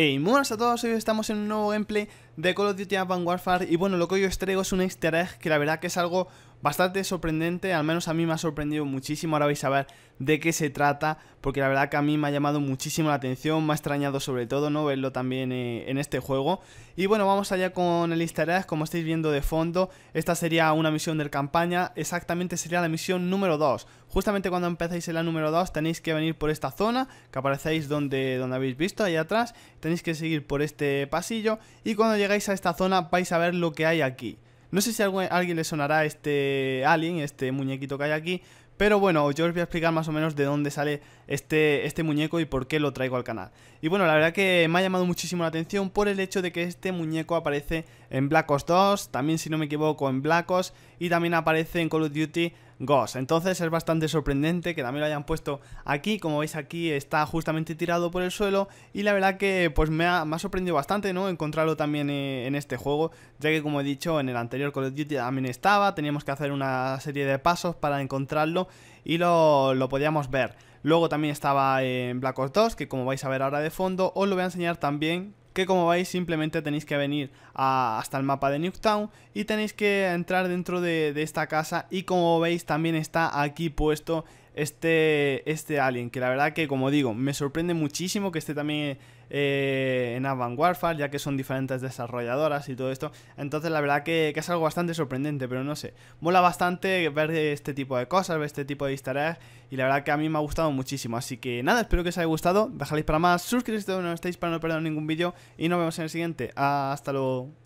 Hey, muy buenas a todos, hoy estamos en un nuevo gameplay de Call of Duty Advanced Warfare y bueno, lo que hoy os traigo es un easter egg que la verdad que es algo bastante sorprendente, al menos a mí me ha sorprendido muchísimo, ahora vais a ver de qué se trata, porque la verdad que a mí me ha llamado muchísimo la atención, me ha extrañado sobre todo no verlo también eh, en este juego. Y bueno, vamos allá con el easter como estáis viendo de fondo, esta sería una misión de campaña, exactamente sería la misión número 2. Justamente cuando empezáis en la número 2 tenéis que venir por esta zona, que aparecéis donde, donde habéis visto, ahí atrás, tenéis que seguir por este pasillo y cuando llegáis a esta zona vais a ver lo que hay aquí. No sé si a alguien le sonará este alien, este muñequito que hay aquí, pero bueno, yo os voy a explicar más o menos de dónde sale este, este muñeco y por qué lo traigo al canal. Y bueno, la verdad que me ha llamado muchísimo la atención por el hecho de que este muñeco aparece en Black Ops 2, también si no me equivoco en Black Ops, y también aparece en Call of Duty Ghost. Entonces es bastante sorprendente que también lo hayan puesto aquí, como veis aquí está justamente tirado por el suelo y la verdad que pues me ha, sorprendido bastante no encontrarlo también eh, en este juego, ya que como he dicho en el anterior Call of Duty también estaba, teníamos que hacer una serie de pasos para encontrarlo y lo, lo podíamos ver. Luego también estaba en Black Ops 2, que como vais a ver ahora de fondo, os lo voy a enseñar también que como veis simplemente tenéis que venir hasta el mapa de Newtown y tenéis que entrar dentro de, de esta casa y como veis también está aquí puesto este, este alien, que la verdad que, como digo, me sorprende muchísimo que esté también eh, en Advanced Warfare, ya que son diferentes desarrolladoras y todo esto. Entonces, la verdad que, es algo bastante sorprendente, pero no sé. Mola bastante ver este tipo de cosas, ver este tipo de historias, y la verdad que a mí me ha gustado muchísimo. Así que nada, espero que os haya gustado. Dejaréis para más, suscribiros si no estáis para no perder ningún vídeo, y nos vemos en el siguiente. Hasta luego.